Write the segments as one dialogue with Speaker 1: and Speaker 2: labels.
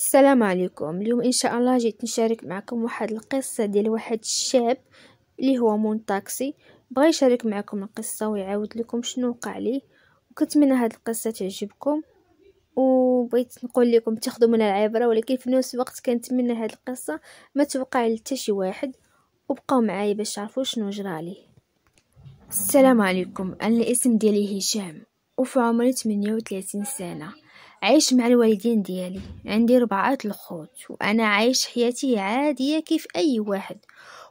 Speaker 1: السلام عليكم اليوم ان شاء الله جيت نشارك معكم واحد القصه ديال واحد الشاب اللي هو تاكسي بغى يشارك معكم القصه ويعاود لكم شنو وقع ليه وكنتمنى هاد القصه تعجبكم وبغيت نقول لكم تاخذوا منها العبره ولكن في نفس الوقت كنتمنى هاد القصه ما توقع لتا شي واحد وبقاو معايا باش تعرفوا شنو جرى ليه السلام عليكم انا الاسم ديالي هشام وفي عمري 38 سنه عايش مع الوالدين ديالي عندي ربعة الخوت وانا عايش حياتي عاديه كيف اي واحد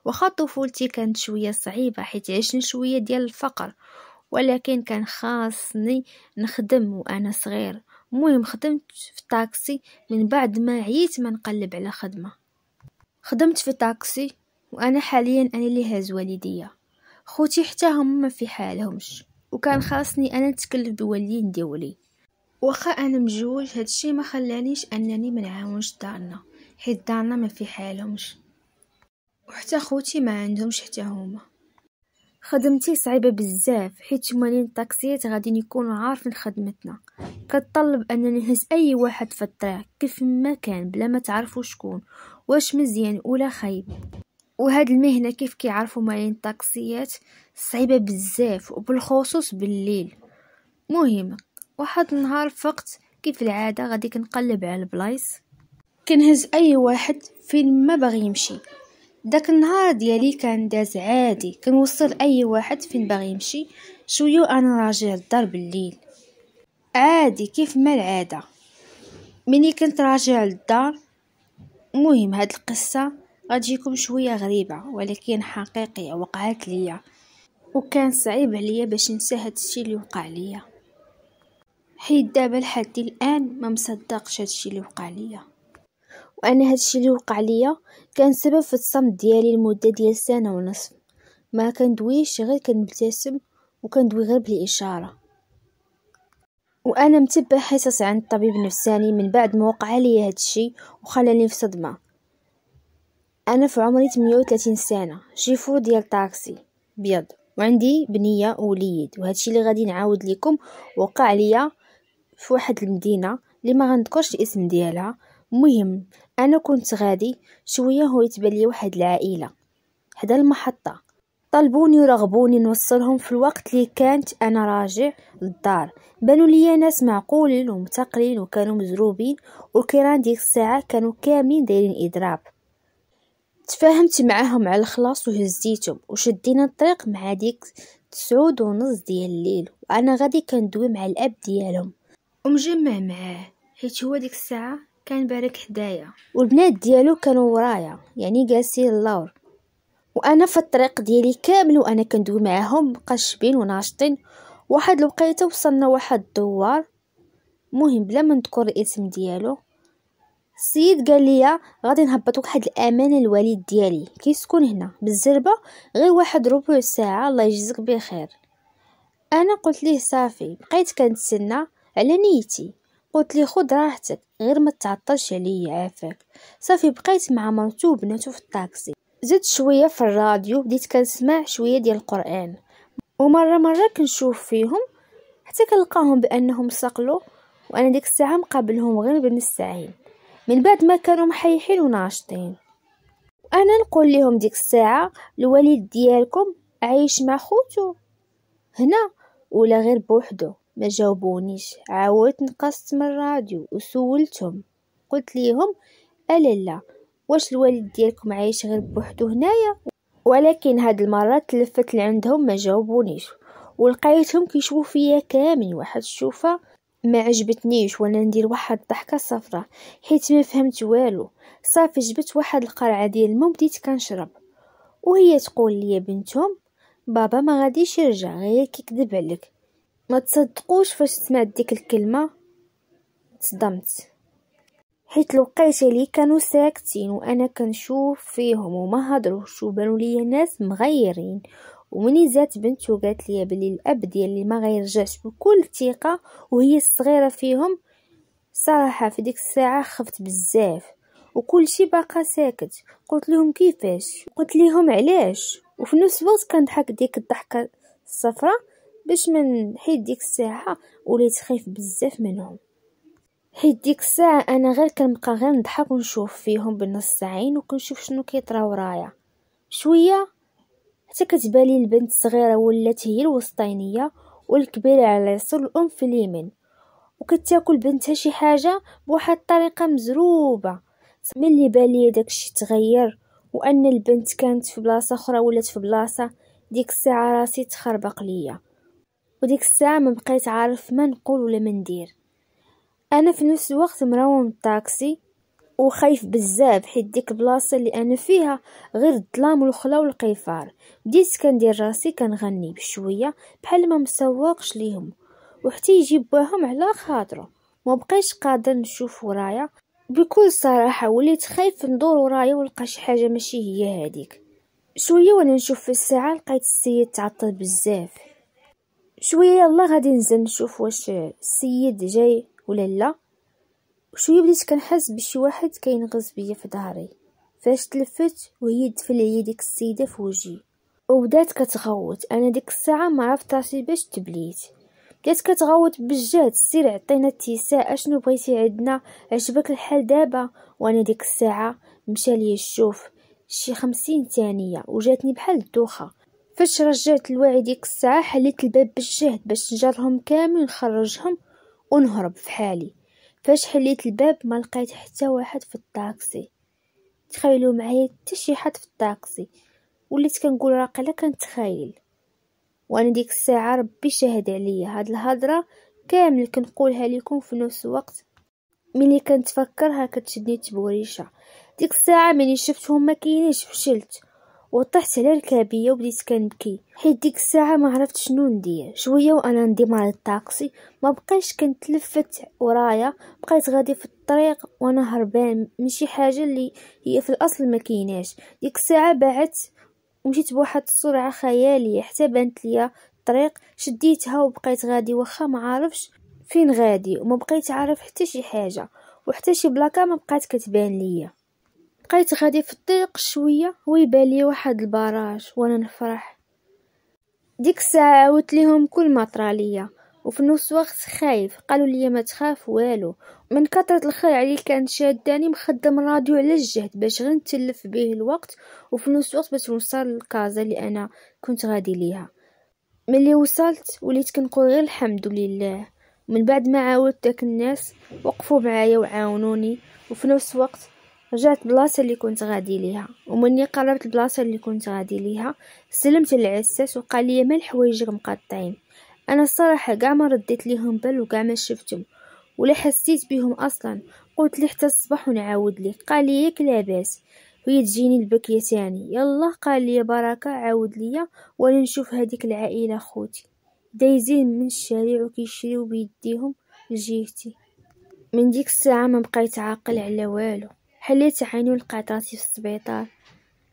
Speaker 1: واخا طفولتي كانت شويه صعيبه حيت عشنا شويه ديال الفقر ولكن كان خاصني نخدم وانا صغير المهم خدمت في طاكسي من بعد ما عييت ما نقلب على خدمه خدمت في طاكسي وانا حاليا انا اللي هاز والديا خوتي حتى هما في حالهمش وكان خاصني انا نتكلف بوالدين ديولي واخا انا مجوج هادشي ما خلانيش انني ما نعاونش دارنا حيت دارنا ما في حالهمش وحتى خوتي ما عندهمش حتى هما خدمتي صعيبه بزاف حيت مالين الطاكسيات غادي يكونوا عارفين خدمتنا كتطلب انني نهز اي واحد في الطريق كيف ما كان بلا ما تعرفوا شكون واش مزيان ولا خايب وهاد المهنه كيف كيعرفوا مالين الطاكسيات صعيبه بزاف وبالخصوص بالليل مهم واحد النهار فقت كيف العادة غادي كنقلب على البلايص كنهز اي واحد فين ما باغي يمشي داك النهار ديالي كان داز عادي كنوصل اي واحد فين باغي يمشي شويه وانا راجع للدار بالليل عادي كيف ما العاده ملي كنت راجع للدار مهم هاد القصه غتجيكم شويه غريبه ولكن حقيقيه وقعت ليا وكان صعيب عليا باش ننسى هادشي اللي وقع ليا حيت دابا لحد الان ما مصدقش هادشي اللي وقع ليا وانا هادشي اللي وقع ليا كان سبب في الصمت ديالي لمده ديال سنه ونصف ما كندويش غير كنبتسم وكندوي غير بالاشاره وانا متبع حصص عند الطبيب النفساني من بعد ما وقع ليا هادشي وخلاني في صدمه انا في عمري 38 سنه شيفور ديال طاكسي بيض وعندي بنيه ووليد وهادشي اللي غادي نعاود لكم وقع ليا في واحد المدينه اللي ما غنذكرش الاسم ديالها مهم انا كنت غادي شويه هو يتبان واحد العائله حدا المحطه طلبوني ورغبوني نوصلهم في الوقت اللي كانت انا راجع للدار بانوا ليا ناس معقولين ومتقلين وكانوا مزروبين والكيران ديك الساعه كانوا كاملين دايرين اضراب تفاهمت معاهم على الخلاص وهزيتهم وشدينا الطريق مع ديك تسعود ونص ديال الليل وانا غادي كندوي مع الاب ديالهم ومجمع معاه حيت هو ديك الساعه كان بارك حدايا والبنات ديالو كانوا ورايا يعني جالسين اللور وانا في الطريق ديالي كامل وانا كندوي معاهم مقشبين وناشطين واحد الوقيته وصلنا واحد الدوار مهم بلا ما نذكر الاسم ديالو السيد قال لي غادي نهبط واحد الامانه الوالد ديالي كيسكن هنا بالزربه غير واحد ربع ساعه الله يجزيك بخير انا قلت ليه صافي بقيت كنتسنى على نيتي قلت لي خد راحتك غير ما تعطلش عليا عافاك صافي بقيت مع مرتو وبناتو في الطاكسي زدت شويه في الراديو بديت كنسمع شويه ديال القران ومره مره كنشوف فيهم حتى كنلقاهم بانهم صقلوا وانا ديك الساعه مقابلهم غير بن من بعد ما كانوا محيحين وناشطين وانا نقول لهم ديك الساعه الوالد ديالكم عايش مع خوتو هنا ولا غير بوحدو ما جاوبونيش عاودت نقصت من الراديو وسولتهم قلت ليهم الا لا واش الوالد ديالكم عايش غير بوحدو هنايا ولكن هاد المره تلفت لعندهم ما جاوبونيش ولقيتهم كيشوفوا فيا كامل واحد الشوفه ما عجبتنيش وانا ندير واحد الضحكه صفراء حيت ما فهمت والو صافي جبت واحد القرعه ديال الماء بديت كنشرب وهي تقول لي بنتهم بابا ما غاديش يرجع غير كيكذب عليك ما تصدقوش فاش سمعت ديك الكلمه تصدمت حيت لقيت لي كانوا ساكتين وانا كنشوف فيهم وما هضروش وبانوا ليا ناس مغيرين ومني زات بنت وقالت لي بلي الاب ديالي ما غيرجعش بكل ثقه وهي الصغيره فيهم صراحه في ديك الساعه خفت بزاف وكل شي باقا ساكت قلت لهم كيفاش قلت لهم علاش وفي نفس الوقت كنضحك ديك الضحكه الصفراء باش من حيت ديك الساعه وليت خايف بزاف منهم حيت ديك الساعه انا غير كنبقى غير نضحك ونشوف فيهم بنص عين وكنشوف شنو كيطرا ورايا شويه حتى كتبالي البنت الصغيره ولات هي الوسطينيه والكبيره على يسر الام في اليمين وكتاكل بنتها شي حاجه بواحد الطريقه مزروبه ملي بالي داكشي تغير وان البنت كانت في بلاصه اخرى ولات في بلاصه ديك الساعه راسي تخربق ليا وديك الساعة ما بقيت عارف ما نقول ولا ما ندير انا في نفس الوقت مروم من الطاكسي وخايف بزاف حيت ديك البلاصه اللي انا فيها غير الظلام والخلا والقيفار بديت كندير راسي كنغني بشويه بحال ما مسوقش ليهم وحتى يجي باهم على خاطره ما بقيتش قادر نشوف ورايا بكل صراحه وليت خايف ندور ورايا ولقى شي حاجه ماشي هي هذيك شويه وانا نشوف في الساعه لقيت السيد تعطل بزاف شويه يلا غادي نزل نشوف واش السيد جاي ولا لا شويه بديت كنحس بشي واحد كينغز بيا في ظهري فاش تلفت وهي دفل عليا ديك السيده في وجهي وبدات كتغوت انا ديك الساعه ما عرفت راسي باش تبليت بدات كتغوت بالجهد سير عطينا التيساء اشنو بغيتي عندنا عجبك الحال دابا وانا ديك الساعه مشى ليا الشوف شي خمسين ثانيه وجاتني بحال الدوخه فاش رجعت الوعي ديك الساعة حليت الباب بالجهد باش نجرهم كامل نخرجهم ونهرب في حالي فاش حليت الباب ما لقيت حتى واحد في الطاكسي تخيلوا معايا حتى شي حد في الطاكسي وليت كنقول راه قلا كنتخايل وانا ديك الساعه ربي شاهد عليا هاد الهضره كامل كنقولها لكم في نفس الوقت ملي كنتفكرها كتشدني تبوريشه ديك الساعه ملي شفتهم ما كاينينش فشلت وطحت على الكابيه وبديت كنبكي حيت ديك الساعه ما عرفت شنو ندير شويه وانا ندي مع الطاكسي ما بقيتش كنتلفت ورايا بقيت غادي في الطريق وانا هربان من شي حاجه اللي هي في الاصل ما كايناش ديك الساعه بعت ومشيت بواحد السرعه خياليه حتى بانت ليا الطريق شديتها وبقيت غادي واخا ما عارفش فين غادي وما بقيت عارف حتى شي حاجه وحتى شي بلاكا ما بقات كتبان ليا بقيت غادي في الطريق شويه ويبان لي واحد البراج وانا نفرح ديك الساعه عاودت ليهم كل ما طراليا وفي نفس الوقت خايف قالوا لي ما تخاف والو من كثرة الخير عليك كان شاداني مخدم راديو على الجهد باش غير نتلف به الوقت وفي نفس الوقت باش نوصل لكازا اللي انا كنت غادي ليها ملي وصلت وليت كنقول غير الحمد لله من بعد ما عاودت داك الناس وقفوا معايا وعاونوني وفي نفس الوقت رجعت بلاصه اللي كنت غادي ليها ومني قربت البلاصه اللي كنت غادي ليها سلمت العساس وقال لي مال حوايجك مقطعين انا الصراحه كاع ما رديت ليهم بال وكاع ما شفتهم ولا حسيت بهم اصلا قلت لي حتى الصباح ونعاود ليه قال لي ياك لاباس وهي تجيني البكيه تاني يلا قال لي بركه عاود ليا وانا نشوف هذيك العائله خوتي دايزين من الشارع وكيشريو بيديهم لجهتي من ديك الساعه ما بقيت عاقل على والو حالة تعاني راسي في السبيطار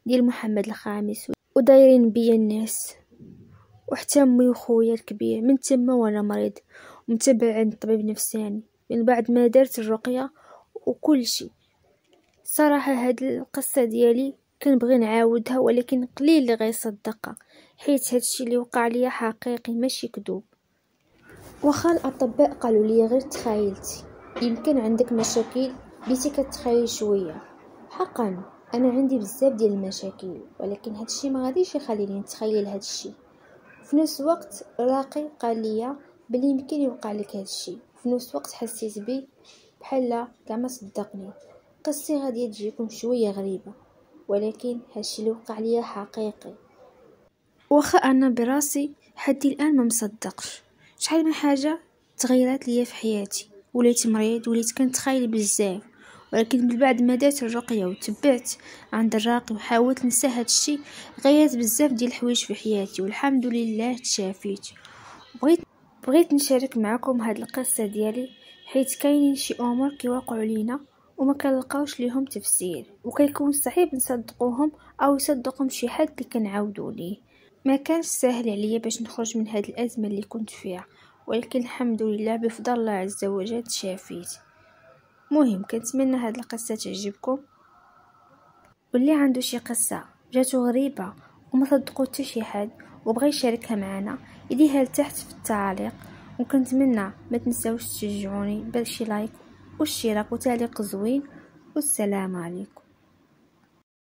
Speaker 1: ديال محمد الخامس ودايرين بيا الناس وحتى امي وخويا الكبير من تما وانا مريض ومتبع عند طبيب نفساني من بعد ما درت الرقيه وكل شيء صراحه هاد القصه ديالي كنبغي نعاودها ولكن قليل اللي غيصدقها حيت هادشي اللي وقع ليا حقيقي ماشي كذوب واخا الاطباء قالوا لي غير تخايلتي يمكن عندك مشاكل بيتي كتخيل شويه حقا انا عندي بزاف ديال المشاكل ولكن هادشي ما غاديش يخليني نتخيل هادشي في نفس الوقت راقي قال لي بلي يمكن يوقع لك هادشي في نفس الوقت حسيت بيه بحال كاع ما صدقني قصتي غادي تجيكم شويه غريبه ولكن هادشي اللي وقع لي حقيقي واخا انا براسي حتى الان ما مصدقش شحال من حاجه تغيرات ليا في حياتي وليت مريض وليت كنتخايل بزاف ولكن من بعد ما دات الرقية وتبعت عند الراقي وحاولت ننسى الشي غيرت بزاف ديال الحوايج في حياتي والحمد لله تشافيت بغيت بغيت نشارك معكم هاد القصة ديالي حيت كاينين شي امور كيوقعوا لينا وما كنلقاوش ليهم تفسير وكيكون صعيب نصدقوهم او يصدقهم شي حد اللي كنعاودوا ليه ما كانش سهل عليا باش نخرج من هاد الازمه اللي كنت فيها ولكن الحمد لله بفضل الله عز وجل شافيت مهم كنتمنى هاد القصه تعجبكم واللي عنده شي قصه جاتو غريبه وما صدقو حتى شي حد وبغى يشاركها معنا يديها لتحت في التعليق وكنتمنى ما تنساوش تشجعوني بشي لايك والاشتراك وتعليق زوين والسلام عليكم